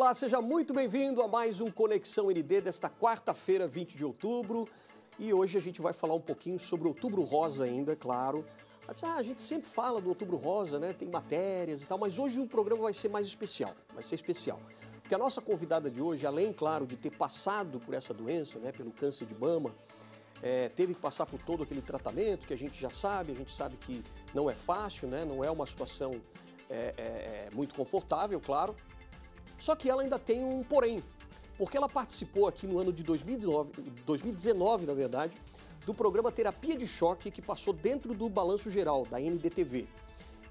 Olá, seja muito bem-vindo a mais um Conexão ND desta quarta-feira, 20 de outubro. E hoje a gente vai falar um pouquinho sobre Outubro Rosa ainda, é claro. Ah, a gente sempre fala do Outubro Rosa, né? Tem matérias e tal, mas hoje o programa vai ser mais especial, vai ser especial. Porque a nossa convidada de hoje, além, claro, de ter passado por essa doença, né, pelo câncer de mama, é, teve que passar por todo aquele tratamento que a gente já sabe, a gente sabe que não é fácil, né? Não é uma situação é, é, é muito confortável, claro. Só que ela ainda tem um porém, porque ela participou aqui no ano de 2009, 2019, na verdade, do programa Terapia de Choque, que passou dentro do Balanço Geral, da NDTV.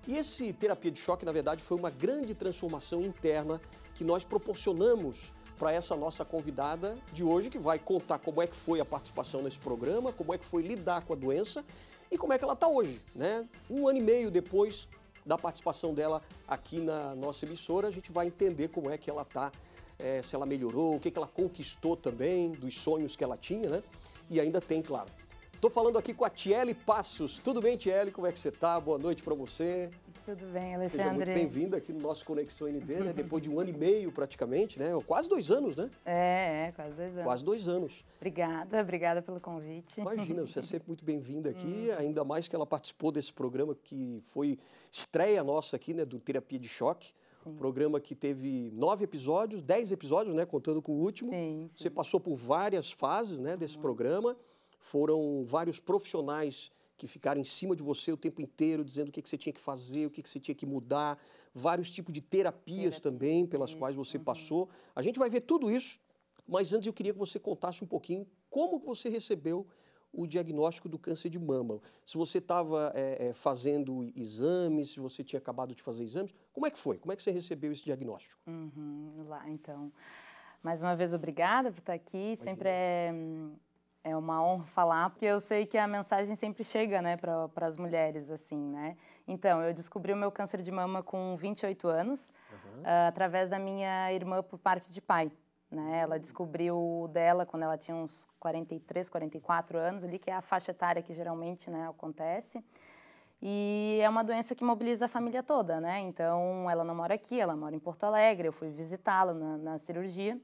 E esse Terapia de Choque, na verdade, foi uma grande transformação interna que nós proporcionamos para essa nossa convidada de hoje, que vai contar como é que foi a participação nesse programa, como é que foi lidar com a doença e como é que ela está hoje, né? Um ano e meio depois da participação dela aqui na nossa emissora. A gente vai entender como é que ela está, é, eh, se ela melhorou, o que, que ela conquistou também, dos sonhos que ela tinha, né? E ainda tem, claro. Estou falando aqui com a Tiele Passos. Tudo bem, Tiele? Como é que você está? Boa noite para você. Tudo bem, Alexandre. Seja muito bem-vinda aqui no nosso Conexão ND, né? Depois de um ano e meio praticamente, né? Quase dois anos, né? É, é quase dois anos. Quase dois anos. Obrigada, obrigada pelo convite. Imagina, você é sempre muito bem-vinda aqui, hum. ainda mais que ela participou desse programa que foi estreia nossa aqui, né? Do Terapia de Choque. Sim. Programa que teve nove episódios, dez episódios, né? Contando com o último. Sim, sim. Você passou por várias fases, né? Desse uhum. programa. Foram vários profissionais que ficaram em cima de você o tempo inteiro, dizendo o que, que você tinha que fazer, o que, que você tinha que mudar, vários tipos de terapias Terapia. também pelas quais você uhum. passou. A gente vai ver tudo isso, mas antes eu queria que você contasse um pouquinho como você recebeu o diagnóstico do câncer de mama. Se você estava é, eh, é, eh, fazendo exames, se você tinha acabado de fazer exames, como é que foi? Como é que você recebeu esse diagnóstico? Uhum, lá, então. Mais uma vez, obrigada por estar aqui. Imagina. Sempre é hum, é uma honra falar, porque eu sei que a mensagem sempre chega, né, para as mulheres, assim, né? Então, eu descobri o meu câncer de mama com 28 anos, uhum. uh, através da minha irmã por parte de pai, né? Ela hum. descobriu dela quando ela tinha uns 43, 44 anos ali, que é a faixa etária que geralmente, né, acontece. E é uma doença que mobiliza a família toda, né? Então, ela não mora aqui, ela mora em Porto Alegre, eu fui visitá-la na, na cirurgia.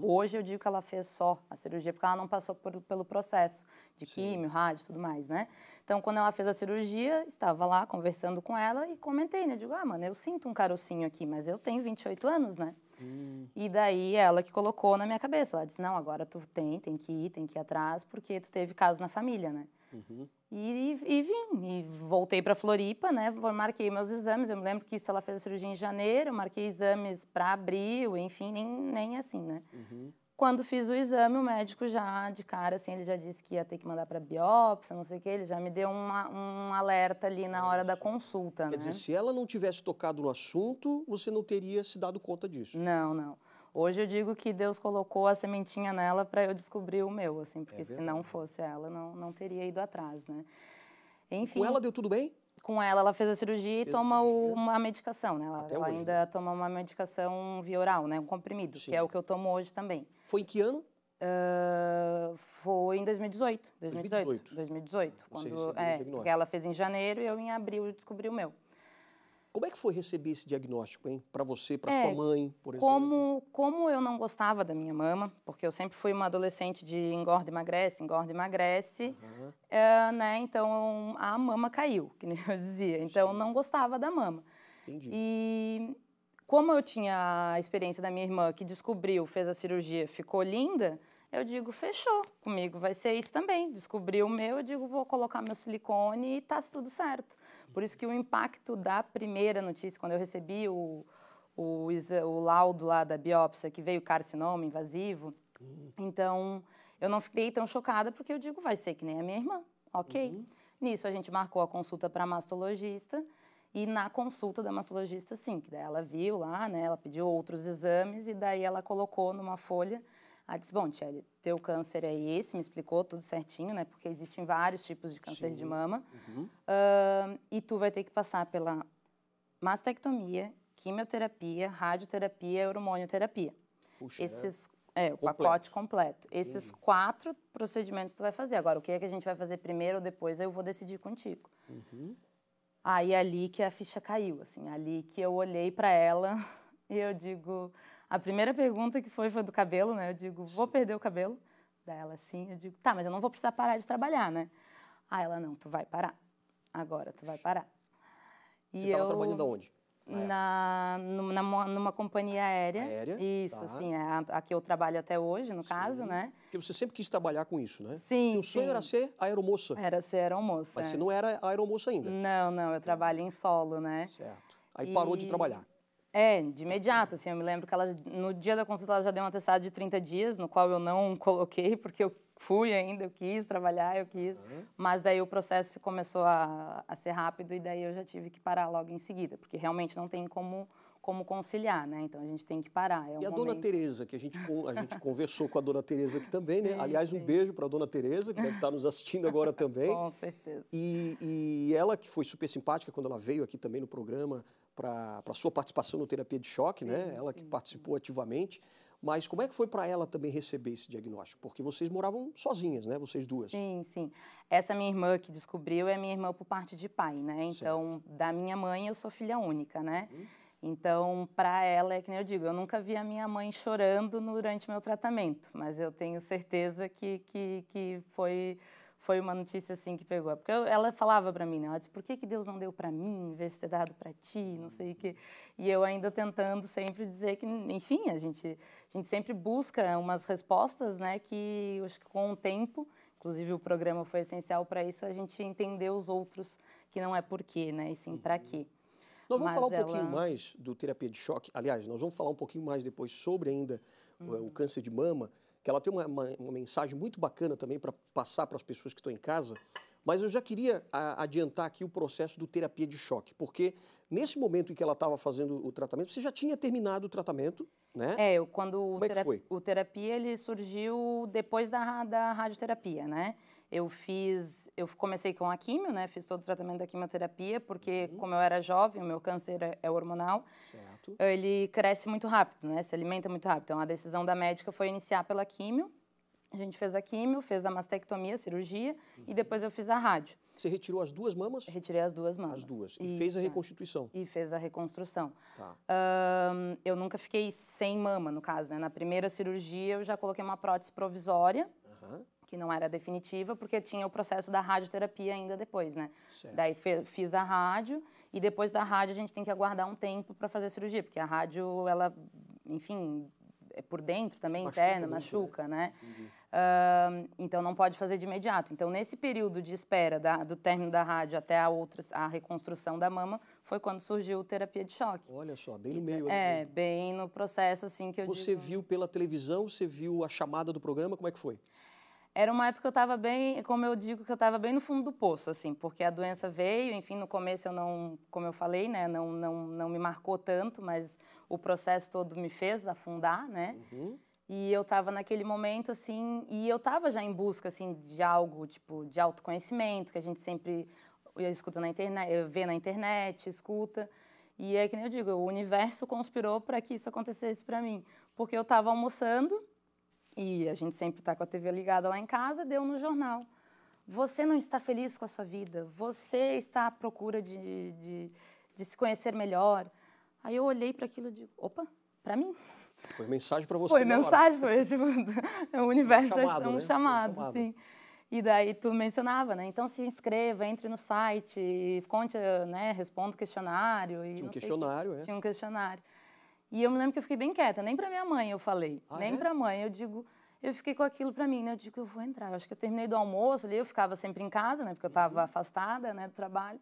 Hoje eu digo que ela fez só a cirurgia porque ela não passou por, pelo processo de Sim. químio, rádio, tudo mais, né? Então, quando ela fez a cirurgia, estava lá conversando com ela e comentei, né? Eu digo, ah, mano, eu sinto um carocinho aqui, mas eu tenho 28 anos, né? Hum. E daí ela que colocou na minha cabeça, ela disse, não, agora tu tem, tem que ir, tem que ir atrás, porque tu teve caso na família, né? Uhum. E, e, vim, e voltei para Floripa, né? Marquei meus exames. Eu me lembro que isso ela fez a cirurgia em janeiro, marquei exames para abril, enfim, nem, nem assim, né? Uhum. Quando fiz o exame, o médico já de cara, assim, ele já disse que ia ter que mandar para biópsia, não sei o quê, ele já me deu uma, um alerta ali na Nossa. hora da consulta. Quer né? dizer, se ela não tivesse tocado no assunto, você não teria se dado conta disso? Não, não. Hoje eu digo que Deus colocou a sementinha nela para eu descobrir o meu, assim, porque é se não fosse ela, não, não teria ido atrás, né? Enfim. Com ela deu tudo bem? Com ela, ela fez a cirurgia e fez toma cirurgia. uma medicação, né? Ela, ela ainda né? toma uma medicação via oral, né? Um comprimido, Sim. que é o que eu tomo hoje também. Foi em que ano? Uh, foi em 2018. 2018. 2018. 2018 quando, é, ela fez em janeiro e eu em abril descobri o meu. Como é que foi receber esse diagnóstico, hein? Para você, para é, sua mãe, por exemplo? Como, como eu não gostava da minha mama, porque eu sempre fui uma adolescente de engorda, emagrece, engorda, emagrece, uhum. é, né? Então a mama caiu, que nem eu dizia. Então Sim. não gostava da mama. Entendi. E como eu tinha a experiência da minha irmã que descobriu, fez a cirurgia, ficou linda, eu digo, fechou, comigo vai ser isso também. Descobri o meu, eu digo, vou colocar meu silicone e tá tudo certo. Por isso que o impacto da primeira notícia, quando eu recebi o, o, o laudo lá da biópsia, que veio carcinoma invasivo, uhum. então eu não fiquei tão chocada, porque eu digo, vai ser que nem a minha irmã, ok? Uhum. Nisso a gente marcou a consulta para mastologista, e na consulta da mastologista, sim, que daí ela viu lá, né, ela pediu outros exames e daí ela colocou numa folha ela disse, bom, Tchelle, teu câncer é esse, me explicou tudo certinho, né? Porque existem vários tipos de câncer Sim. de mama. Uhum. Uh, e tu vai ter que passar pela mastectomia, quimioterapia, radioterapia e hormonioterapia. Puxa, é Esses, é, é o pacote completo. Esses uhum. quatro procedimentos tu vai fazer. Agora, o que é que a gente vai fazer primeiro ou depois, eu vou decidir contigo. Uhum. Aí ali que a ficha caiu, assim, ali que eu olhei para ela e eu digo, a primeira pergunta que foi foi do cabelo, né? Eu digo, vou perder o cabelo. Daí ela, sim. Eu digo, tá, mas eu não vou precisar parar de trabalhar, né? Aí ela, não, tu vai parar. Agora tu vai parar. E Você estava trabalhando onde? Na, numa, numa companhia aérea. Aérea? Isso, tá. assim, é a, a, que eu trabalho até hoje, no sim. caso, né? Porque você sempre quis trabalhar com isso, né? Sim. Porque o sonho sim. era ser aeromoça. Era ser aeromoça. Mas é. você não era aeromoça ainda. Não, não, eu trabalho em solo, né? Certo. Aí e... parou de trabalhar. É, de imediato, assim, eu me lembro que ela, no dia da consulta ela já deu um atestado de 30 dias, no qual eu não coloquei, porque eu fui ainda, eu quis trabalhar, eu quis. Uhum. Mas daí o processo começou a, a, ser rápido e daí eu já tive que parar logo em seguida, porque realmente não tem como como conciliar, né? Então a gente tem que parar. É um e a momento... dona Tereza, que a gente, a gente conversou com a dona Tereza aqui também, né? Aliás, sim. um beijo para a dona Tereza, que deve estar nos assistindo agora também. com certeza. E, e ela que foi super simpática quando ela veio aqui também no programa para a sua participação no Terapia de Choque, né? sim, né? Ela que participou ativamente. Mas como é que foi para ela também receber esse diagnóstico? Porque vocês moravam sozinhas, né? Vocês duas. Sim, sim. Essa minha irmã que descobriu é minha irmã por parte de pai, né? Então, certo. da minha mãe, eu sou filha única, né? Uhum. Então, para ela, é que nem eu digo, eu nunca vi a minha mãe chorando durante meu tratamento, mas eu tenho certeza que, que, que foi foi uma notícia assim que pegou. Porque eu, ela falava para mim, né? ela disse, por que, que Deus não deu para mim, em vez de ter dado para ti, não sei o quê. E eu ainda tentando sempre dizer que, enfim, a gente, a gente sempre busca umas respostas, né? Que eu acho que com o tempo, inclusive o programa foi essencial para isso, a gente entender os outros, que não é por quê, né? E sim uhum. para quê. Nós vamos Mas falar um ela... pouquinho mais do terapia de choque. Aliás, nós vamos falar um pouquinho mais depois sobre ainda uhum. o câncer de mama, que ela tem uma, uma, uma mensagem muito bacana também para passar para as pessoas que estão em casa. Mas eu já queria a, adiantar aqui o processo do terapia de choque, porque nesse momento em que ela estava fazendo o tratamento, você já tinha terminado o tratamento, né? É, eu, quando Como o, terapia, é o terapia ele surgiu depois da, da radioterapia, né? Eu fiz, eu comecei com a quimio, né? Fiz todo o tratamento da quimioterapia, porque uhum. como eu era jovem, o meu câncer é, é, hormonal. Certo. Ele cresce muito rápido, né? Se alimenta muito rápido. Então a decisão da médica foi iniciar pela quimio. A gente fez a quimio, fez a mastectomia, a cirurgia, uhum. e depois eu fiz a rádio. Você retirou as duas mamas? Retirei as duas mamas. As duas. E, e fez a é. reconstituição? E fez a reconstrução. Tá. Um, eu nunca fiquei sem mama, no caso, né? Na primeira cirurgia eu já coloquei uma prótese provisória. Uhum que não era definitiva, porque tinha o processo da radioterapia ainda depois, né? Certo. Daí fiz a rádio e depois da rádio a gente tem que aguardar um tempo para fazer a cirurgia, porque a rádio, ela, enfim, é por dentro também, machuca interna, machuca, né? Uh, então não pode fazer de imediato. Então, nesse período de espera da, do término da rádio até a, outra, a reconstrução da mama, foi quando surgiu a terapia de choque. Olha só, bem no meio. É, ali. bem no processo, assim, que eu Você digo... viu pela televisão, você viu a chamada do programa, como é que foi? Era uma época que eu estava bem, como eu digo, que eu estava bem no fundo do poço, assim, porque a doença veio, enfim, no começo eu não, como eu falei, né, não, não, não me marcou tanto, mas o processo todo me fez afundar, né? Uhum. E eu estava naquele momento, assim, e eu estava já em busca, assim, de algo, tipo, de autoconhecimento, que a gente sempre escuta na internet, vê na internet, escuta. E é que nem eu digo, o universo conspirou para que isso acontecesse para mim. Porque eu estava almoçando e a gente sempre está com a TV ligada lá em casa, deu no jornal. Você não está feliz com a sua vida, você está à procura de, de, de se conhecer melhor. Aí eu olhei para aquilo e digo: opa, para mim? Foi mensagem para você. Foi mensagem, hora. foi tipo, é o universo, é um chamado, né? um né? chamado, um chamado. sim. E daí tu mencionava, né? Então se inscreva, entre no site, conte, né? Responda o questionário. E Tinha um questionário, que... é. Tinha um questionário. E eu me lembro que eu fiquei bem quieta, nem para minha mãe eu falei, ah, nem é? para mãe. Eu digo, eu fiquei com aquilo para mim, né? Eu digo, eu vou entrar. Eu acho que eu terminei do almoço ali, eu ficava sempre em casa, né? Porque eu estava uhum. afastada, né, do trabalho.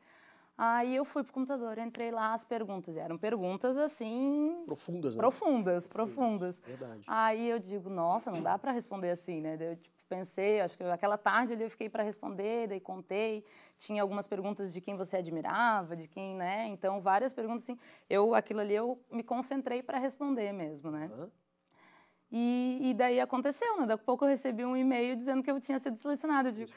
Aí eu fui pro computador, entrei lá, as perguntas eram perguntas assim. Profundas, né? Profundas, profundas. Sim, verdade. Aí eu digo, nossa, não dá para responder assim, né? Eu tipo, pensei, acho que aquela tarde ali eu fiquei para responder, daí contei. Tinha algumas perguntas de quem você admirava, de quem, né? Então, várias perguntas assim. Eu, aquilo ali, eu me concentrei para responder mesmo, né? Uhum. E, e, daí aconteceu, né? Daqui a pouco eu recebi um e-mail dizendo que eu tinha sido selecionado Digo,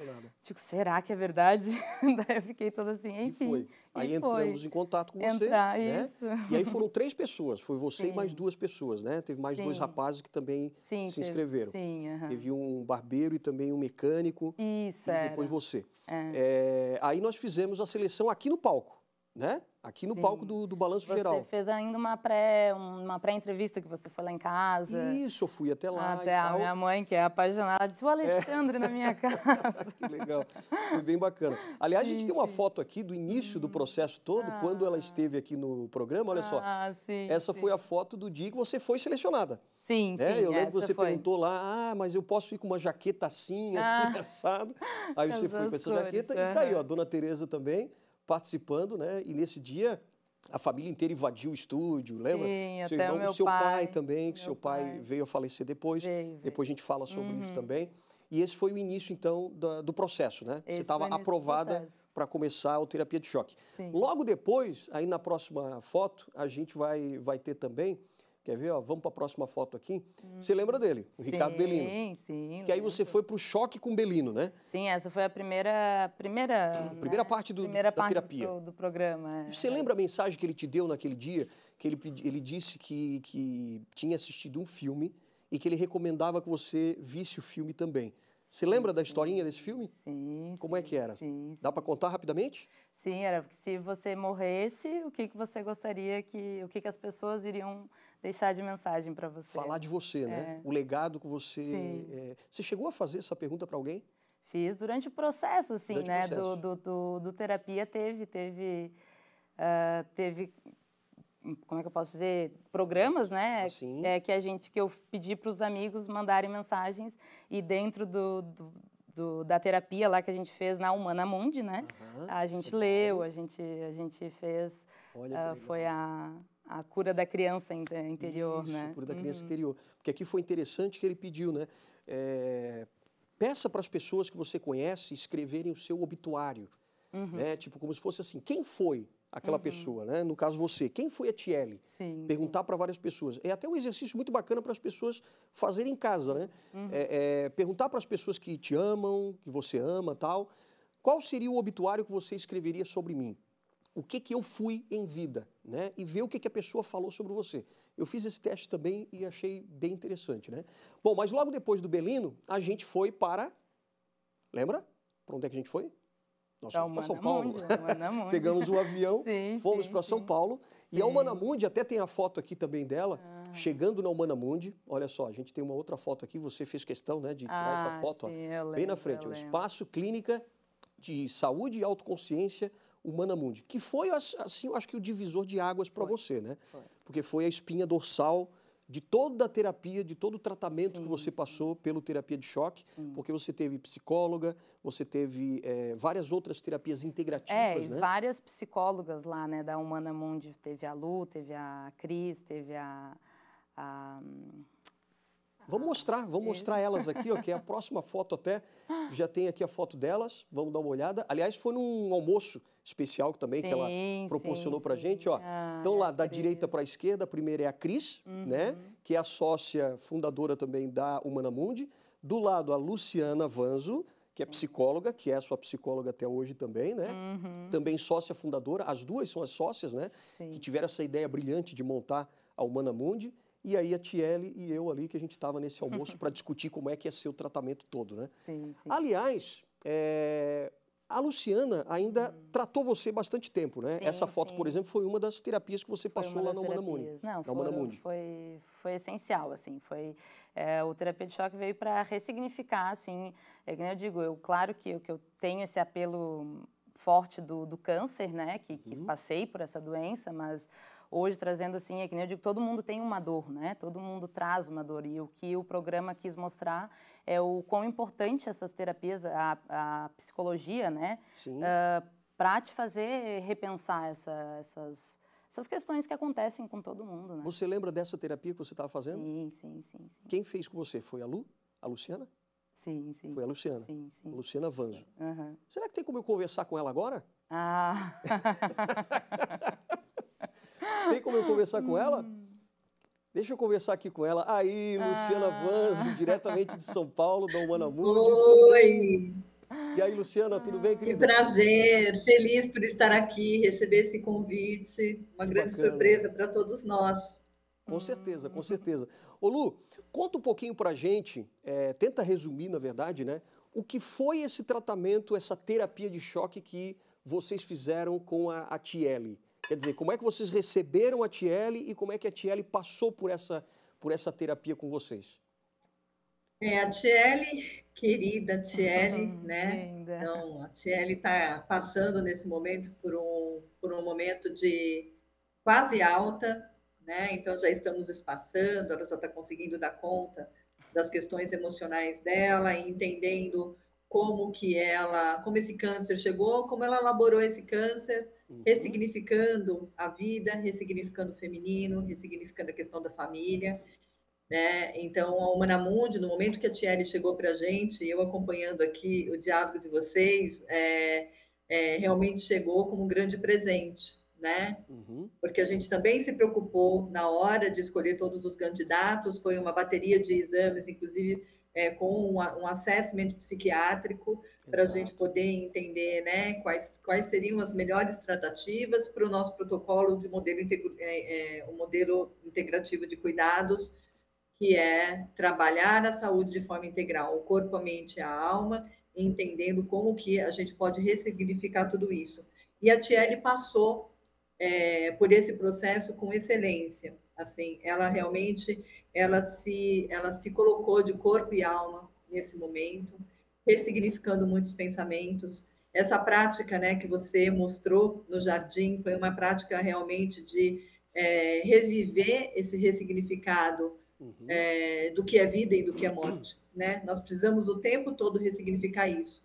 digo, será que é verdade? daí eu fiquei toda assim, enfim. E foi. Aí e entramos foi. em contato com você. Entrar, né? E aí foram três pessoas, foi você Sim. e mais duas pessoas, né? Teve mais Sim. dois rapazes que também Sim, se inscreveram. Teve. Sim, uh -huh. Teve um barbeiro e também um mecânico. Isso, E é, era. depois você. É. É, aí nós fizemos a seleção aqui no palco né? Aqui no Sim. palco do, do Balanço você Geral. Você fez ainda uma pré, uma pré-entrevista que você foi lá em casa. Isso, eu fui até lá. Até a tal. minha mãe, que é apaixonada, disse o Alexandre é. na minha casa. que legal. Foi bem bacana. Aliás, sim, a gente tem uma sim. foto aqui do início do hum. processo todo, ah. quando ela esteve aqui no programa, olha só. Ah, sim. Essa sim. foi a foto do dia que você foi selecionada. Sim, né? sim. Eu lembro é, que você foi. perguntou lá, ah, mas eu posso ir com uma jaqueta assim, assim, ah. assado. Aí você foi com essa jaqueta. e tá aí, ó, a dona Tereza também participando, né? E nesse dia a família inteira invadiu o estúdio, lembra? Sim, seu até irmão, o meu seu pai, pai também, que seu pai, pai, veio a falecer depois. Veio, veio. Depois a gente fala sobre uhum. isso também. E esse foi o início, então, do, do processo, né? Esse Você estava aprovada para começar a terapia de choque. Sim. Logo depois, aí na próxima foto, a gente vai, vai ter também Quer ver? Ó, vamos para a próxima foto aqui. Hum. Você lembra dele, o sim, Ricardo Belino? Sim, sim. Que aí você foi para o choque com o Belino, né? Sim, essa foi a primeira primeira hum, primeira né? parte do primeira da parte terapia do, do programa. É. Você é. lembra a mensagem que ele te deu naquele dia? Que ele ele disse que que tinha assistido um filme e que ele recomendava que você visse o filme também. Você lembra sim, da historinha desse filme? Sim. Como é sim, é que era? Sim, Dá para contar rapidamente? Sim, era que se você morresse, o que, que você gostaria que o que, que as pessoas iriam deixar de mensagem para você. Falar de você, né? é. né? O legado que você. É... Você chegou a fazer essa pergunta para alguém? Fiz durante o processo, assim, durante né? Processo. Do, do, do, do, terapia teve, teve, uh, teve, como é que eu posso dizer, programas, né? Assim. É, que a gente, que eu pedi para os amigos mandarem mensagens e dentro do, do do, da terapia lá que a gente fez na Humana Mundi, né? a gente leu, a gente, a gente fez. Olha, uh, foi a a cura da criança interior, Isso, né? A cura da criança uhum. interior. Porque aqui foi interessante que ele pediu, né? É, peça para as pessoas que você conhece escreverem o seu obituário, uhum. né? Tipo como se fosse assim, quem foi aquela uhum. pessoa, né? No caso você, quem foi a Tiele? Sim, Perguntar para várias pessoas. É até um exercício muito bacana para as pessoas fazerem em casa, né? Uhum. É, é, perguntar para as pessoas que te amam, que você ama, tal. Qual seria o obituário que você escreveria sobre mim? O que que eu fui em vida? né, e ver o que, que a pessoa falou sobre você. Eu fiz esse teste também e achei bem interessante. Né? Bom, mas logo depois do Belino, a gente foi para. Lembra? Para onde é que a gente foi? Nós fomos para São Paulo. Pegamos um avião, sim, fomos para São Paulo. Sim. E a Humanamundi, até tem a foto aqui também dela, ah. chegando na Humanamundi. Olha só, a gente tem uma outra foto aqui, você fez questão né, de tirar ah, essa foto. Sim, ó, lembro, bem na frente, o Espaço Clínica de Saúde e Autoconsciência Humana Mundi, que foi, assim, eu acho que o divisor de águas para você, né? Foi. Porque foi a espinha dorsal de toda a terapia, de todo o tratamento sim, que você sim. passou pelo terapia de choque, hum. porque você teve psicóloga, você teve é, várias outras terapias integrativas, é, né? várias psicólogas lá, né, da Humana Mundi, teve a Lu, teve a Cris, teve a, a Vamos mostrar, vamos mostrar elas aqui, ok? que é a próxima foto até. Já tem aqui a foto delas, vamos dar uma olhada. Aliás, foi num almoço especial também sim, que ela proporcionou para a gente, ó. Ah, então lá, da Cris. direita para a esquerda, a primeira é a Cris, uhum. né, que é a sócia fundadora também da Humana Mundi. Do lado, a Luciana Vanzo, que é psicóloga, que é sua psicóloga até hoje também, né? Uhum. Também sócia fundadora, as duas são as sócias, né? Sim. Que tiveram essa ideia brilhante de montar a Humana Mundi. E aí a Tiele e eu ali, que a gente estava nesse almoço para discutir como é que ia ser o tratamento todo, né? Sim, sim. Aliás, é, a Luciana ainda hum. tratou você bastante tempo, né? Sim, Essa foto, sim. por exemplo, foi uma das terapias que você foi passou lá na Humana Mundi. Não, na Humana Foi, foi essencial, assim. Foi, é, o terapia de choque veio para ressignificar, assim. É, eu digo, eu, claro que eu, que eu tenho esse apelo forte do, do câncer, né? Que, que uhum. passei por essa doença, mas hoje trazendo assim, é que nem eu digo, todo mundo tem uma dor, né? Todo mundo traz uma dor e o que o programa quis mostrar é o quão importante essas terapias, a, a psicologia, né? Sim. Uh, ah, para te fazer repensar essa, essas essas questões que acontecem com todo mundo, né? Você lembra dessa terapia que você estava fazendo? Sim, sim, sim, sim, Quem fez com você? Foi a Lu? A Luciana? Sim, sim. Foi a Luciana? Sim, sim. Luciana Vanzo. Uhum. Será que tem como eu conversar com ela agora? Ah... Tem como eu conversar com ela? Hum. Deixa eu conversar aqui com ela. Aí, Luciana ah. diretamente de São Paulo, da Humana Mundo. Oi! E aí, Luciana, tudo bem, querida? Que prazer, feliz por estar aqui, receber esse convite. Uma que grande bacana. surpresa para todos nós. Com certeza, com certeza. Ô Lu, conta um pouquinho para a gente, é, tenta resumir, na verdade, né? O que foi esse tratamento, essa terapia de choque que vocês fizeram com a, a Tiele? Quer dizer, como é que vocês receberam a Tiele e como é que a Tiele passou por essa, por essa terapia com vocês? É, a Tiele, querida Tiele, né? Linda. Então, a Tiele está passando nesse momento por um, por um momento de quase alta, né? Então, já estamos espaçando, ela já está conseguindo dar conta das questões emocionais dela e entendendo como que ela, como esse câncer chegou, como ela elaborou esse câncer, Uhum. Ressignificando a vida, ressignificando o feminino, ressignificando a questão da família. Né? Então, a Humanamundi, no momento que a Thierry chegou para a gente, eu acompanhando aqui o diálogo de vocês, é, é, realmente chegou como um grande presente, né? Uhum. Porque a gente também se preocupou na hora de escolher todos os candidatos, foi uma bateria de exames, inclusive é, com um assessment psiquiátrico para a gente poder entender né, quais, quais seriam as melhores tratativas para o nosso protocolo de modelo, é, é, o modelo integrativo de cuidados, que é trabalhar a saúde de forma integral, o corpo, a mente e a alma, entendendo como que a gente pode ressignificar tudo isso. E a Tiele passou é, por esse processo com excelência. Assim, ela realmente ela se ela se colocou de corpo e alma nesse momento, ressignificando muitos pensamentos. Essa prática, né, que você mostrou no jardim, foi uma prática realmente de é, reviver esse ressignificado uhum. é, do que é vida e do que é morte, né? Nós precisamos o tempo todo ressignificar isso.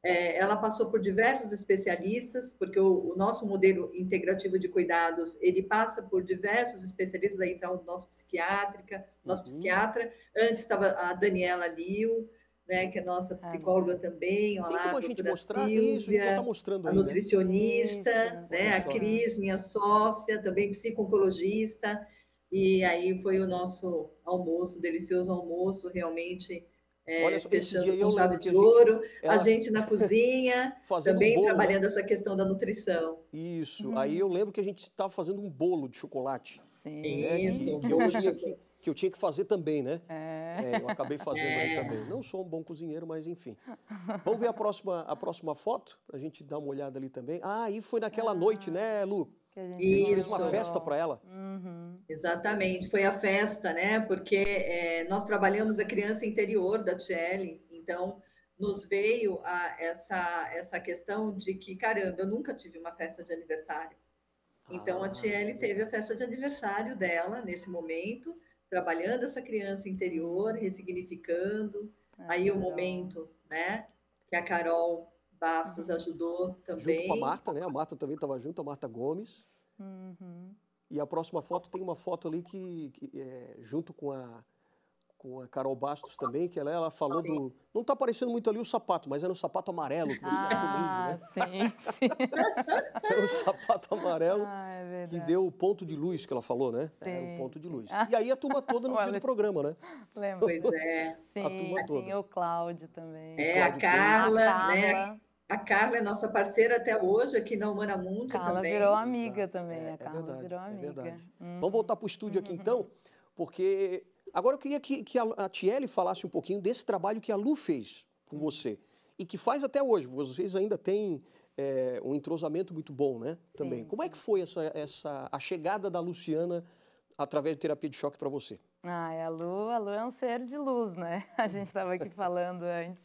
É, ela passou por diversos especialistas, porque o, o, nosso modelo integrativo de cuidados, ele passa por diversos especialistas, aí então, nosso psiquiátrica, nosso uhum. psiquiatra, antes estava a Daniela Liu, né, que é nossa ah, psicóloga ah, também, olá, tem como a gente mostrar Silvia, isso, a está mostrando a aí, nutricionista, né, isso, né a Cris, minha sócia, também psiconcologista, e aí foi o nosso almoço, delicioso almoço, realmente é, Olha só, esse dia eu lembro de ouro, a gente na cozinha, também bolo, né? trabalhando né? essa questão da nutrição. Isso, uhum. aí eu lembro que a gente estava fazendo um bolo de chocolate. Sim. Né? Isso. Que, que, eu tinha que, que, eu tinha que fazer também, né? É. é eu acabei fazendo é. aí também. Não sou um bom cozinheiro, mas enfim. Vamos ver a próxima, a próxima foto, para a gente dar uma olhada ali também. Ah, aí foi naquela ah. noite, né, Lu? Que a gente Isso. fez uma festa para ela. Uhum. Exatamente, foi a festa, né? Porque é, nós trabalhamos a criança interior da Tchelle, então nos veio a, essa, essa questão de que, caramba, eu nunca tive uma festa de aniversário. Então, ah, a Tiele teve a festa de aniversário dela nesse momento, trabalhando essa criança interior, ressignificando. Ah, aí o um momento, né, que a Carol Bastos uhum. ajudou também. Junto com a Marta, né? A Marta também estava junto, a Marta Gomes. Uhum. E a próxima foto tem uma foto ali que, que é, junto com a, com a Carol Bastos também, que ela, ela falou do. Não está aparecendo muito ali o sapato, mas era um sapato amarelo que você tá ah, achou lindo, né? Sim, sim. era um sapato amarelo ah, é que deu o ponto de luz que ela falou, né? Sim, era um ponto de luz. E aí a turma toda no dia do programa, né? Lembro. Pois é. Sim, a turma toda. o Cláudio também. É, Cláudio a né? Carla, né? A Carla é nossa parceira até hoje aqui na Humana Mundo. Carla também. virou amiga Exato. também. É, a é Carla é verdade, virou é amiga. É hum. Vamos voltar para o estúdio aqui então, porque agora eu queria que, que a, a Tiele falasse um pouquinho desse trabalho que a Lu fez com uhum. você e que faz até hoje. Vocês ainda têm é, um entrosamento muito bom, né? Também. Sim, Como é que foi essa, essa a chegada da Luciana através de terapia de choque para você? Ah, é a Lu, a Lu é um ser de luz, né? A gente estava aqui falando antes.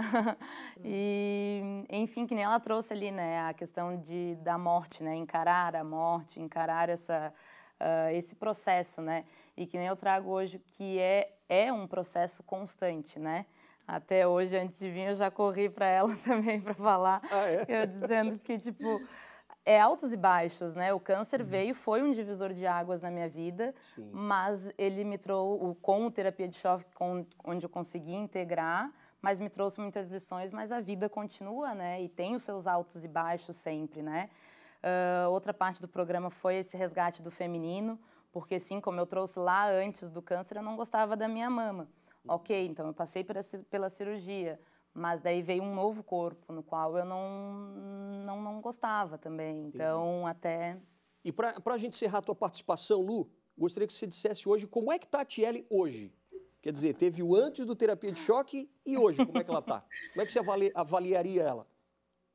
e, enfim, que nem ela trouxe ali, né, a questão de, da morte, né, encarar a morte, encarar essa, uh, esse processo, né, e que nem eu trago hoje, que é, é um processo constante, né, até hoje, antes de vir, eu já corri para ela também para falar, ah, é? eu dizendo que, tipo, é altos e baixos, né? O câncer uhum. veio, foi um divisor de águas na minha vida, Sim. mas ele me trouxe, com o terapia de choque, com, onde eu consegui integrar, mas me trouxe muitas lições, mas a vida continua, né? E tem os seus altos e baixos sempre, né? Uh, outra parte do programa foi esse resgate do feminino, porque sim, como eu trouxe lá antes do câncer, eu não gostava da minha mama. Ok, então eu passei pela, pela cirurgia, mas daí veio um novo corpo no qual eu não, não, não gostava também. Então, Entendi. até... E para a gente encerrar a tua participação, Lu, gostaria que você dissesse hoje como é que está a Tiele hoje? Quer dizer, teve o antes do terapia de choque e hoje, como é que ela está? Como é que você avaliaria ela?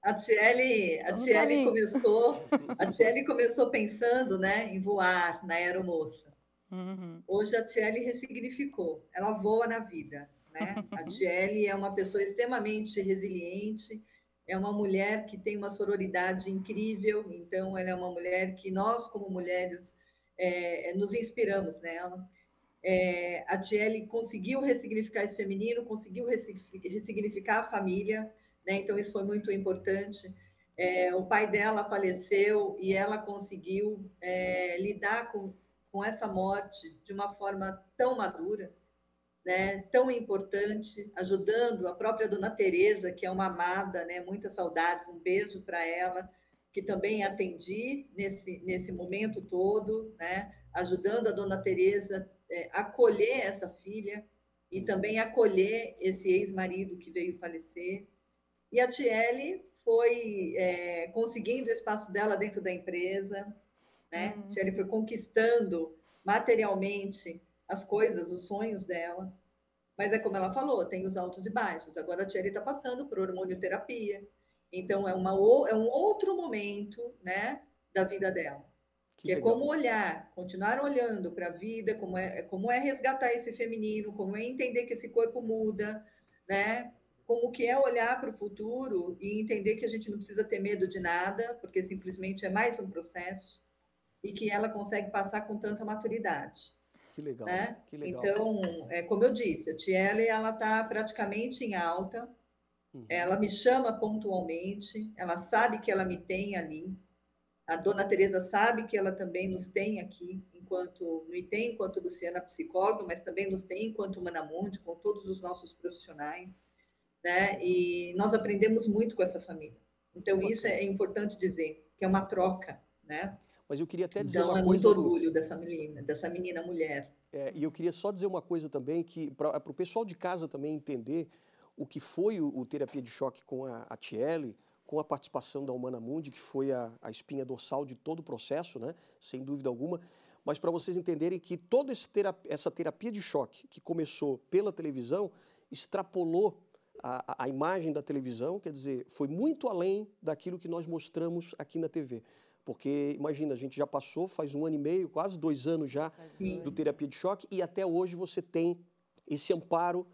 A Tiele, a Tiele tá começou, a Tiele começou pensando, né, em voar na aeromoça. Uhum. Hoje a Tiele ressignificou. Ela voa na vida, né? A uhum. Tiele é uma pessoa extremamente resiliente, é uma mulher que tem uma sororidade incrível, então ela é uma mulher que nós como mulheres é, nos inspiramos nela. Né? É, a Tiele conseguiu ressignificar esse feminino, conseguiu ressignificar a família, né? Então isso foi muito importante. É, o pai dela faleceu e ela conseguiu é, lidar com, com essa morte de uma forma tão madura, né? Tão importante, ajudando a própria Dona Teresa, que é uma amada, né? Muitas saudades, um beijo para ela, que também atendi nesse nesse momento todo, né? Ajudando a Dona Teresa é, acolher essa filha e uhum. também acolher esse ex-marido que veio falecer. E a Tiele foi é, conseguindo o espaço dela dentro da empresa, né? Uhum. Tiele foi conquistando materialmente as coisas, os sonhos dela. Mas é como ela falou, tem os altos e baixos. Agora a Tiele está passando por hormonioterapia. Então é, uma, é um outro momento né, da vida dela. Que, que é como olhar, continuar olhando para a vida, como é, como é resgatar esse feminino, como é entender que esse corpo muda, né? Como que é olhar para o futuro e entender que a gente não precisa ter medo de nada, porque simplesmente é mais um processo e que ela consegue passar com tanta maturidade. Que legal, né? que legal. Então, é, como eu disse, a Tiele, ela está praticamente em alta, uhum. ela me chama pontualmente, ela sabe que ela me tem ali, a dona Teresa sabe que ela também nos tem aqui, enquanto me tem enquanto Luciana psicóloga, mas também nos tem enquanto Manamundi, com todos os nossos profissionais, né? E nós aprendemos muito com essa família. Então isso é importante dizer, que é uma troca, né? Mas eu queria até dizer então, uma é coisa. muito orgulho dessa menina, dessa menina mulher. É, e eu queria só dizer uma coisa também que para é o pessoal de casa também entender o que foi o, o terapia de choque com a, a Tiele com a participação da Humana Mundi, que foi a, a espinha dorsal de todo o processo, né? sem dúvida alguma. Mas para vocês entenderem que toda terapia, essa terapia de choque que começou pela televisão extrapolou a, a, imagem da televisão, quer dizer, foi muito além daquilo que nós mostramos aqui na TV. Porque, imagina, a gente já passou faz um ano e meio, quase dois anos já, do terapia de choque, e até hoje você tem esse amparo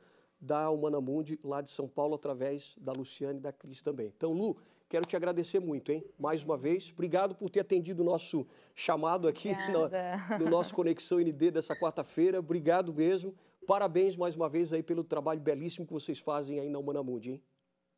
da Humana Mundi, lá de São Paulo, através da Luciane e da Cris também. Então, Lu, quero te agradecer muito, hein? Mais uma vez, obrigado por ter atendido o nosso chamado aqui no nosso Conexão ND dessa quarta-feira. Obrigado mesmo. Parabéns mais uma vez aí pelo trabalho belíssimo que vocês fazem aí na Humana Mundi, hein?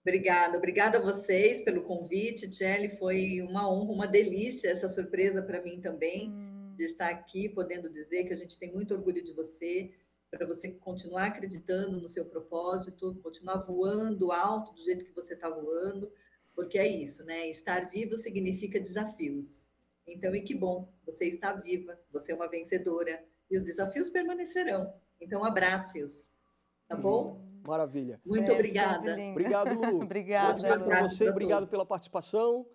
Obrigada, obrigada a vocês pelo convite, Tchelle. Foi uma honra, uma delícia essa surpresa para mim também, hum. de estar aqui podendo dizer que a gente tem muito orgulho de você para você continuar acreditando no seu propósito, continuar voando alto do jeito que você está voando, porque é isso, né? Estar vivo significa desafios. Então, e que bom, você está viva, você é uma vencedora e os desafios permanecerão. Então, abrace-os, tá bom? Maravilha. Muito é, obrigada. Obrigado, Lu. obrigada. Ótima Lu. você, obrigado pela participação.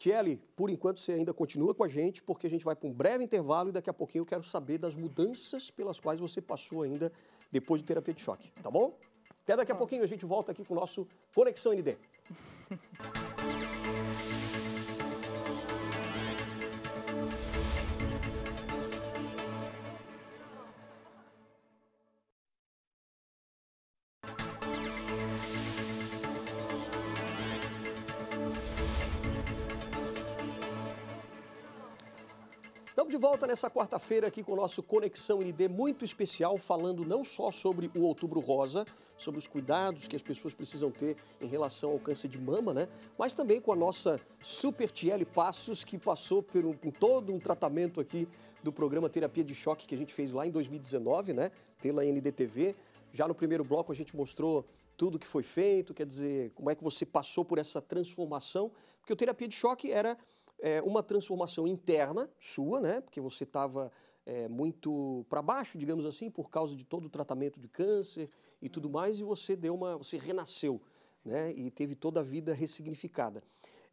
Tiele, por enquanto você ainda continua com a gente, porque a gente vai para um breve intervalo e daqui a pouquinho eu quero saber das mudanças pelas quais você passou ainda depois do terapia de choque, tá bom? Até daqui a tá pouquinho a gente volta aqui com o nosso Conexão ND. volta nessa quarta-feira aqui com o nosso Conexão ND muito especial, falando não só sobre o Outubro Rosa, sobre os cuidados que as pessoas precisam ter em relação ao câncer de mama, né? Mas também com a nossa super Tiele Passos, que passou por, um, por todo um tratamento aqui do programa Terapia de Choque que a gente fez lá em 2019, né? Pela NDTV. Já no primeiro bloco a gente mostrou tudo que foi feito, quer dizer, como é que você passou por essa transformação, porque o Terapia de Choque era é, uma transformação interna sua, né? Porque você estava é, muito para baixo, digamos assim, por causa de todo o tratamento de câncer e tudo uhum. mais, e você deu uma, você renasceu, né? E teve toda a vida ressignificada.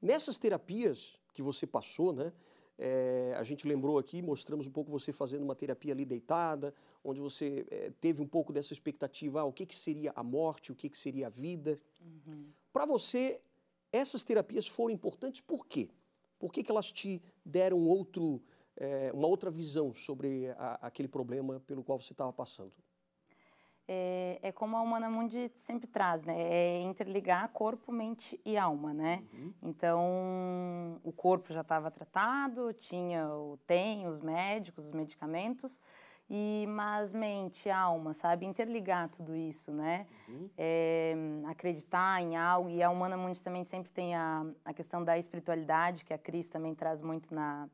Nessas terapias que você passou, né? É, a gente lembrou aqui, mostramos um pouco você fazendo uma terapia ali deitada, onde você é, teve um pouco dessa expectativa, ah, o que, que seria a morte, o que, que seria a vida. Uhum. Para você, essas terapias foram importantes por quê? Por que, que elas te deram outro, é, uma outra visão sobre a, aquele problema pelo qual você estava passando? É, é, como a Humana Mundi sempre traz, né? É interligar corpo, mente e alma, né? Uhum. Então, o corpo já estava tratado, tinha, tem os médicos, os medicamentos, e mas mente, alma, sabe? Interligar tudo isso, né? Uhum. É, acreditar em algo. E a Humana Mundi também sempre tem a, a questão da espiritualidade, que a Cris também traz muito na,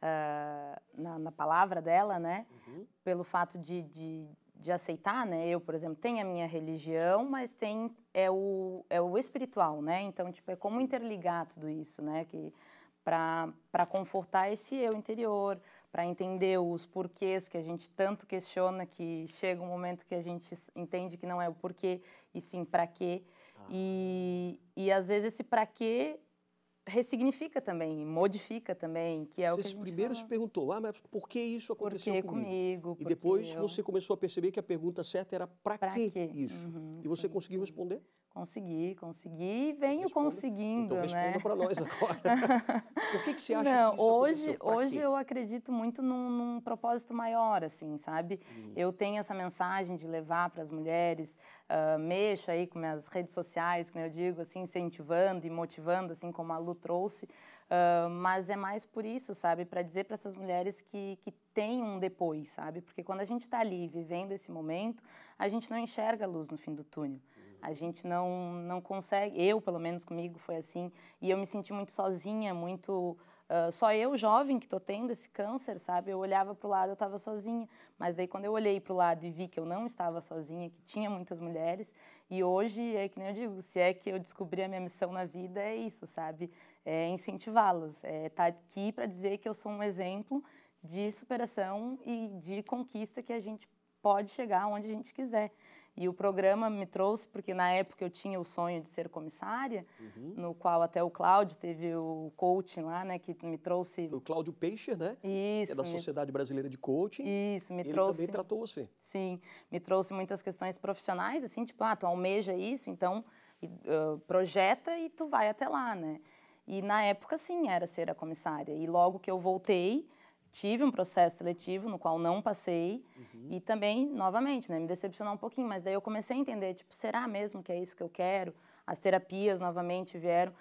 uh, na, na, palavra dela, né? Uhum. Pelo fato de, de, de, aceitar, né? Eu, por exemplo, tenho a minha religião, mas tem é o, é o espiritual, né? Então, tipo, é como interligar tudo isso, né? Que para confortar esse eu interior, para entender os porquês que a gente tanto questiona, que chega um momento que a gente entende que não é o porquê e sim para quê. Ah. E, e às vezes esse para quê ressignifica também, modifica também, que é você o que Você primeiro fala. se perguntou, ah, mas por que isso aconteceu que comigo? comigo? E depois eu... você começou a perceber que a pergunta certa era para que quê? isso? Uhum, e você sim, conseguiu sim. responder? Consegui, consegui e venho responda, conseguindo, então né? para nós agora. Por que, que você acha Não, que isso hoje, Hoje eu acredito muito num, num, propósito maior, assim, sabe? Hum. Eu tenho essa mensagem de levar para as mulheres, uh, mexo aí com minhas redes sociais, como eu digo, assim, incentivando e motivando, assim como a Lu trouxe, uh, mas é mais por isso, sabe? Para dizer para essas mulheres que, que tem um depois, sabe? Porque quando a gente está ali vivendo esse momento, a gente não enxerga a luz no fim do túnel. A gente não, não consegue, eu pelo menos comigo foi assim, e eu me senti muito sozinha, muito. Uh, só eu, jovem, que estou tendo esse câncer, sabe? Eu olhava para o lado, eu estava sozinha. Mas daí, quando eu olhei para o lado e vi que eu não estava sozinha, que tinha muitas mulheres, e hoje, é que nem eu digo, se é que eu descobri a minha missão na vida, é isso, sabe? É incentivá-las, é estar tá aqui para dizer que eu sou um exemplo de superação e de conquista que a gente pode chegar onde a gente quiser. E o programa me trouxe, porque na época eu tinha o sonho de ser comissária, uhum. no qual até o Cláudio teve o coaching lá, né, que me trouxe... O Cláudio Peixer, né? É isso. É da Sociedade me... Brasileira de Coaching. Isso, me trouxe... Ele também tratou você. Sim, me trouxe muitas questões profissionais, assim, tipo, ah, tu almeja isso, então uh, projeta e tu vai até lá, né? E na época, sim, era ser a comissária. E logo que eu voltei, tive um processo seletivo no qual não passei uhum. e também, novamente, né, me decepcionou um pouquinho, mas daí eu comecei a entender, tipo, será mesmo que é isso que eu quero? As terapias novamente vieram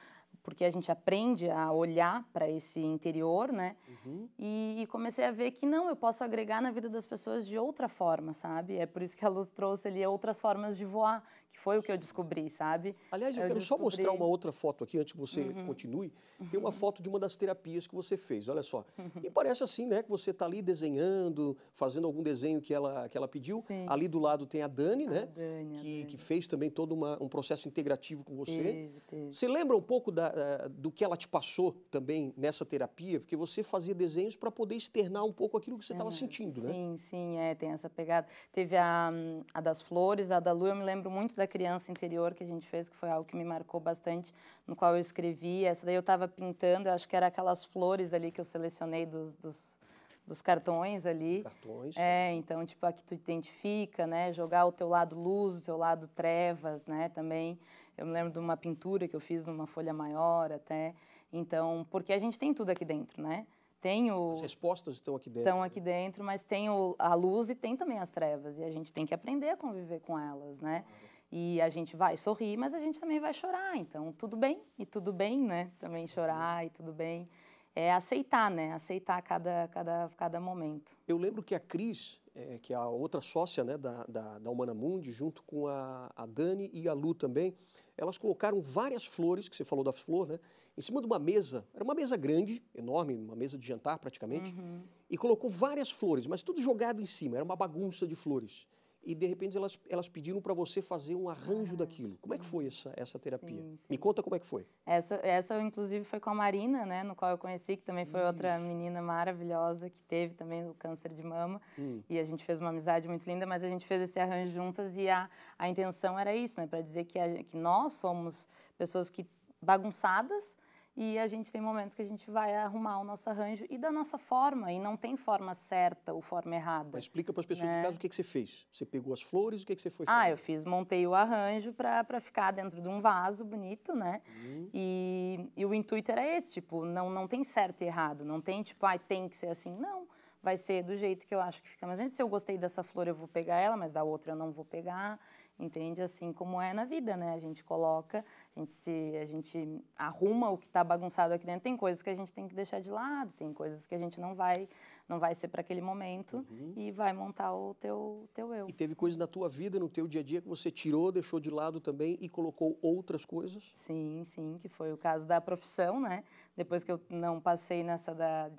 porque a gente aprende a olhar para esse interior, né? Uhum. E, e, comecei a ver que não, eu posso agregar na vida das pessoas de outra forma, sabe? É por isso que a Luz trouxe ali outras formas de voar, que foi o que eu descobri, sabe? Aliás, eu, eu quero descobri... só mostrar uma outra foto aqui, antes que você uhum. continue. Tem uma uhum. foto de uma das terapias que você fez, olha só. Uhum. E parece assim, né, que você está ali desenhando, fazendo algum desenho que ela, que ela pediu. Sim. Ali do lado tem a Dani, né, a né? Dani, que, Dani. que fez também todo uma, um processo integrativo com você. Teve, teve. Você lembra um pouco da, eh, do que ela te passou também nessa terapia, porque você fazia desenhos para poder externar um pouco aquilo que você estava é, sentindo, sim, né? Sim, sim, é, tem essa pegada. Teve a, hum, a das flores, a da lua, eu me lembro muito da criança interior que a gente fez, que foi algo que me marcou bastante, no qual eu escrevi. Essa daí eu estava pintando, eu acho que era aquelas flores ali que eu selecionei dos, dos dos cartões ali. Cartões. É, tá. então, tipo, a que tu identifica, né? Jogar o teu lado luz, o teu lado trevas, né? Também. Eu me lembro de uma pintura que eu fiz numa folha maior até. Então, porque a gente tem tudo aqui dentro, né? Tem o, as respostas estão aqui dentro. Estão né? aqui né? dentro, mas tem o, a luz e tem também as trevas. E a gente tem que aprender a conviver com elas, né? E a gente vai sorrir, mas a gente também vai chorar. Então, tudo bem e tudo bem, né? Também chorar e tudo bem é aceitar, né? Aceitar cada, cada, cada momento. Eu lembro que a Cris, é, que é a outra sócia né, da, da, da Humana Mundi, junto com a, a Dani e a Lu também, elas colocaram várias flores, que você falou da flor, né? Em cima de uma mesa. Era uma mesa grande, enorme, uma mesa de jantar praticamente. Uhum. E colocou várias flores, mas tudo jogado em cima. Era uma bagunça de flores e de repente elas, elas pediram para você fazer um arranjo ah, daquilo. Como é que foi essa, essa terapia? Sim, sim. Me conta como é que foi. Essa, essa inclusive foi com a Marina, né, no qual eu conheci, que também foi Isso. outra menina maravilhosa que teve também o câncer de mama hum. e a gente fez uma amizade muito linda, mas a gente fez esse arranjo juntas e a, a intenção era isso, né, para dizer que, a, que nós somos pessoas que bagunçadas, e a gente tem momentos que a gente vai arrumar o nosso arranjo e da nossa forma, e não tem forma certa ou forma errada. Mas explica para as pessoas né? de casa o que, que você fez. Você pegou as flores, o que, que você foi ah, fazer? Ah, eu fiz, montei o arranjo para ficar dentro de um vaso bonito, né? Uhum. E, e o intuito era esse, tipo, não, não tem certo e errado, não tem tipo, ai, ah, tem que ser assim. Não, vai ser do jeito que eu acho que fica. Mas, gente, se eu gostei dessa flor, eu vou pegar ela, mas da outra eu não vou pegar entende? Assim como é na vida, né? A gente coloca, a gente, se, a gente arruma o que está bagunçado aqui dentro. Tem coisas que a gente tem que deixar de lado, tem coisas que a gente não vai não vai ser para aquele momento uhum. e vai montar o teu, teu eu. E teve coisas na tua vida, no teu dia a dia, que você tirou, deixou de lado também e colocou outras coisas? Sim, sim, que foi o caso da profissão, né? Depois que eu não passei nessa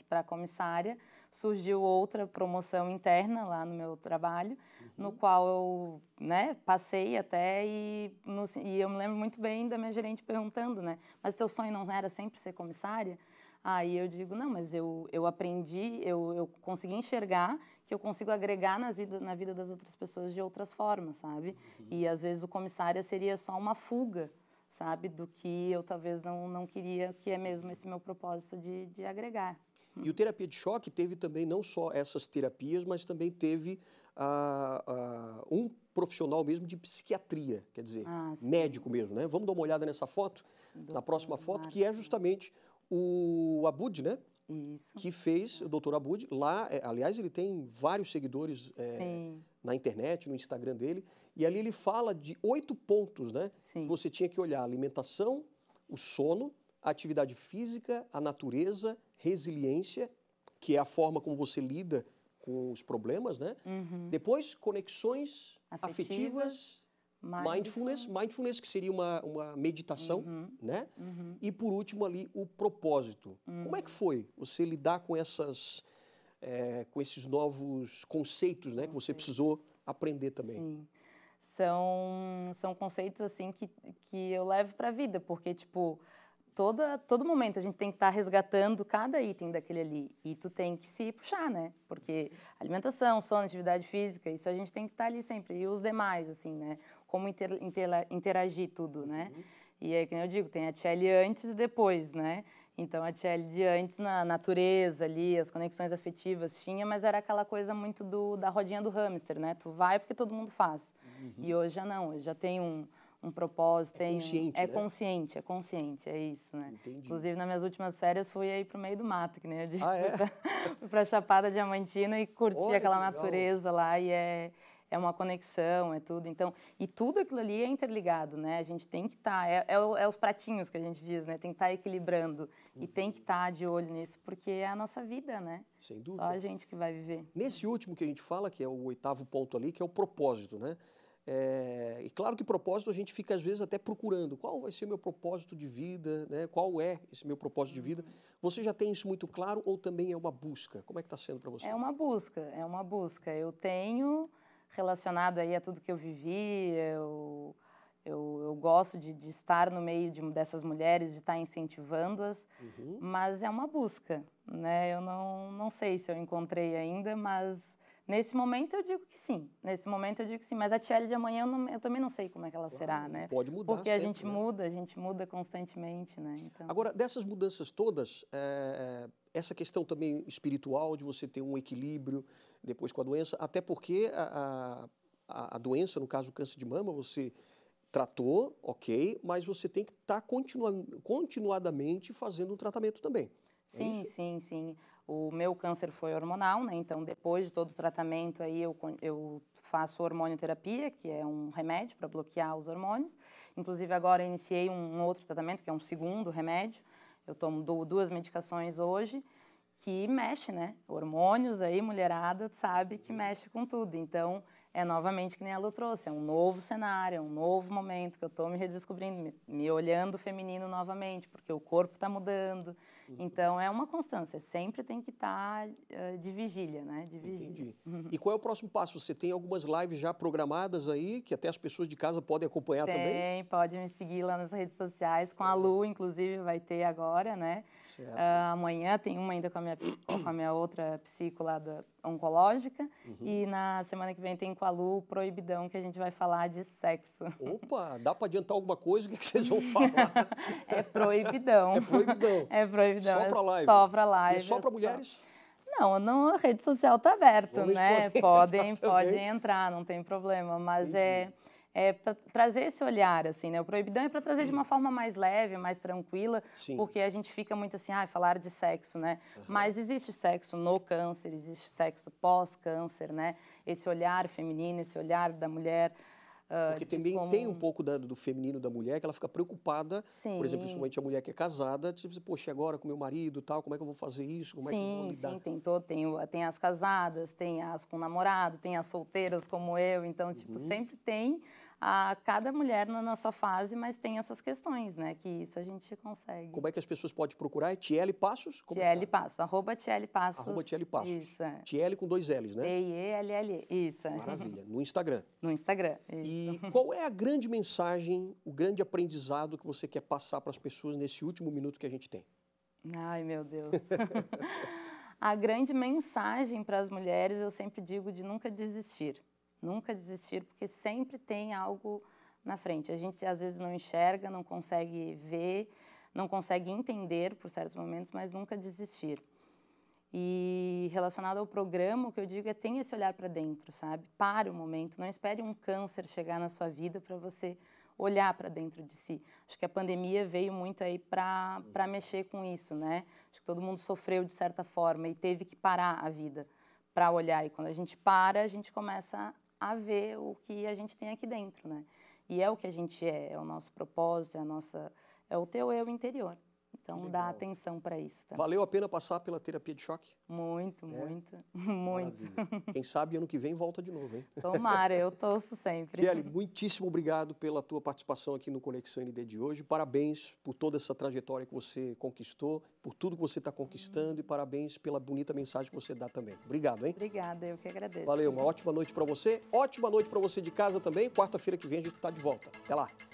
para comissária, surgiu outra promoção interna lá no meu trabalho, uhum. no qual eu né, passei até e, no, e eu me lembro muito bem da minha gerente perguntando, né? Mas o teu sonho não era sempre ser comissária? Aí eu digo, não, mas eu, eu aprendi, eu, eu consegui enxergar que eu consigo agregar nas vida, na vida das outras pessoas de outras formas, sabe? Uhum. E às vezes o comissária seria só uma fuga, sabe? Do que eu talvez não, não queria, que é mesmo esse meu propósito de, de agregar. E o terapia de choque teve também não só essas terapias, mas também teve ah, ah, um profissional mesmo de psiquiatria, quer dizer, ah, médico mesmo, né? Vamos dar uma olhada nessa foto, Doutor na próxima foto, Marcos. que é justamente o Abud, né? Isso. Que fez o doutor Abud lá, é, aliás, ele tem vários seguidores é, na internet, no Instagram dele, e ali ele fala de oito pontos, né? Sim. você tinha que olhar alimentação, o sono, atividade física, a natureza, resiliência, que é a forma como você lida com os problemas, né? Uhum. Depois, conexões afetivas, afetivas mindfulness, mindfulness que seria uma, uma meditação, uhum. né? Uhum. E por último ali o propósito. Como é que uhum. foi você lidar com essas é, com esses novos conceitos, né? Que você precisou aprender também. Sim. São, são conceitos assim que, que eu levo para a vida, porque tipo, toda, todo momento a gente tem que estar tá resgatando cada item daquele ali. E tu tem que se puxar, né? Porque alimentação, sono, atividade física, isso a gente tem que estar tá ali sempre. E os demais, assim, né? Como inter, inter, interagir tudo, né? Uhum. E é que eu digo, tem a Tchelle antes e depois, né? Então a Tchelle de antes na natureza ali, as conexões afetivas tinha, mas era aquela coisa muito do, da rodinha do hamster, né? Tu vai porque todo mundo faz. Uhum. E hoje já não, hoje já tem um um propósito, é consciente, um, é, né? consciente é consciente, é isso, né? Entendi. Inclusive nas minhas últimas férias fui aí pro meio do mato, que nem eu disse, ah, é? fui para Chapada Diamantina e curti Olha, aquela natureza lá e é é uma conexão, é tudo. Então, e tudo aquilo ali é interligado, né? A gente tem que estar, tá, é, é, é, os pratinhos que a gente diz, né? Tem que estar tá equilibrando uhum. e tem que estar tá de olho nisso, porque é a nossa vida, né? Sem dúvida. Só a gente que vai viver. Nesse último que a gente fala, que é o oitavo ponto ali, que é o propósito, né? É, e claro que propósito a gente fica às vezes até procurando qual vai ser meu propósito de vida, né? qual é esse meu propósito de vida. Você já tem isso muito claro ou também é uma busca? Como é que está sendo para você? É uma busca, é uma busca. Eu tenho relacionado aí a tudo que eu vivi, eu, eu, eu gosto de, de, estar no meio de, dessas mulheres, de estar incentivando-as, uhum. mas é uma busca, né? Eu não, não sei se eu encontrei ainda, mas Nesse momento eu digo que sim. Nesse momento eu digo que sim. Mas a Tchelle de amanhã eu, não, eu, também não sei como é que ela claro, será, né? Pode mudar. Porque sempre, a gente né? muda, a gente muda constantemente, né? Então... Agora, dessas mudanças todas, é, é, essa questão também espiritual de você ter um equilíbrio depois com a doença, até porque a, a, a doença, no caso o câncer de mama, você tratou, ok, mas você tem que estar tá continuadamente fazendo um tratamento também. É sim, Isso? sim, sim. O meu câncer foi hormonal, né? Então, depois de todo o tratamento aí, eu, eu faço hormonioterapia, que é um remédio para bloquear os hormônios. Inclusive, agora iniciei um outro tratamento, que é um segundo remédio. Eu tomo duas medicações hoje, que mexe, né? Hormônios aí, mulherada, sabe que mexe com tudo. Então, é novamente que nem Lu trouxe, é um novo cenário, é um novo momento que eu estou me redescobrindo, me, me olhando feminino novamente, porque o corpo está mudando, Uhum. Então é uma constância, sempre tem que estar tá, uh, de vigília, né? De vigília. Entendi. Uhum. E qual é o próximo passo? Você tem algumas lives já programadas aí, que até as pessoas de casa podem acompanhar tem, também? Tem, pode me seguir lá nas redes sociais, com a Lu, inclusive, vai ter agora, né? Certo. Uh, amanhã tem uma ainda com a minha, com a minha outra psico lá da, oncológica uhum. e na semana que vem tem com a Lu Proibidão que a gente vai falar de sexo. Opa, dá para adiantar alguma coisa? O que, é que vocês vão falar? é proibidão. É proibidão. É proibidão. Só para é live. Só para é live. E é só mulheres? Só... Não, não, a rede social está aberta, né? Podem, podem entrar, podem entrar, não tem problema. Mas Entendi. é, é para trazer esse olhar, assim, né? O proibidão é para trazer de uma hum. forma mais leve, mais tranquila, Sim. porque a gente fica muito assim, ah, falar de sexo, né? Uhum. Mas existe sexo no câncer, existe sexo pós-câncer, né? Esse olhar feminino, esse olhar da mulher ah, Porque também como... tem um pouco da, do feminino da mulher que ela fica preocupada. Sim. Por exemplo, principalmente a mulher que é casada, tipo, poxa, agora com meu marido e tal, como é que eu vou fazer isso? Como sim, é que eu vou lidar? Sim, tem, todo, tem, tem as casadas, tem as com namorado, tem as solteiras como eu. Então, tipo, uhum. sempre tem a cada mulher na, na sua fase, mas tem as suas questões, né? Que isso a gente consegue. Como é que as pessoas podem procurar? É TL Passos? Como é tá? Passos, arroba tl Passos. Arroba tl Passos. Isso. É. tl com dois L's, né? t e l l e isso. É. Maravilha, no Instagram. No Instagram, isso. E qual é a grande mensagem, o grande aprendizado que você quer passar para as pessoas nesse último minuto que a gente tem? Ai, meu Deus. a grande mensagem para as mulheres, eu sempre digo, de nunca desistir Nunca desistir, porque sempre tem algo na frente. A gente às vezes não enxerga, não consegue ver, não consegue entender por certos momentos, mas nunca desistir. E relacionado ao programa, o que eu digo é tenha esse olhar para dentro, sabe? Pare o momento, não espere um câncer chegar na sua vida para você olhar para dentro de si. Acho que a pandemia veio muito aí para mexer com isso, né? Acho que todo mundo sofreu de certa forma e teve que parar a vida para olhar. E quando a gente para, a gente começa a ver o que a gente tem aqui dentro, né? E é o que a gente é, é o nosso propósito, é a nossa, é o teu eu interior. Então Legal. dá atenção para isso. Também. Tá? Valeu a pena passar pela terapia de choque? Muito, é? muito, muito. Maravilha. Quem sabe ano que vem volta de novo, hein? Tomara, eu torço sempre. Kelly, muitíssimo obrigado pela tua participação aqui no Conexão ND de hoje. Parabéns por toda essa trajetória que você conquistou, por tudo que você está conquistando e parabéns pela bonita mensagem que você dá também. Obrigado, hein? Obrigada, eu que agradeço. Valeu, uma ótima noite para você. Ótima noite para você de casa também. Quarta-feira que vem a gente está de volta. Até lá.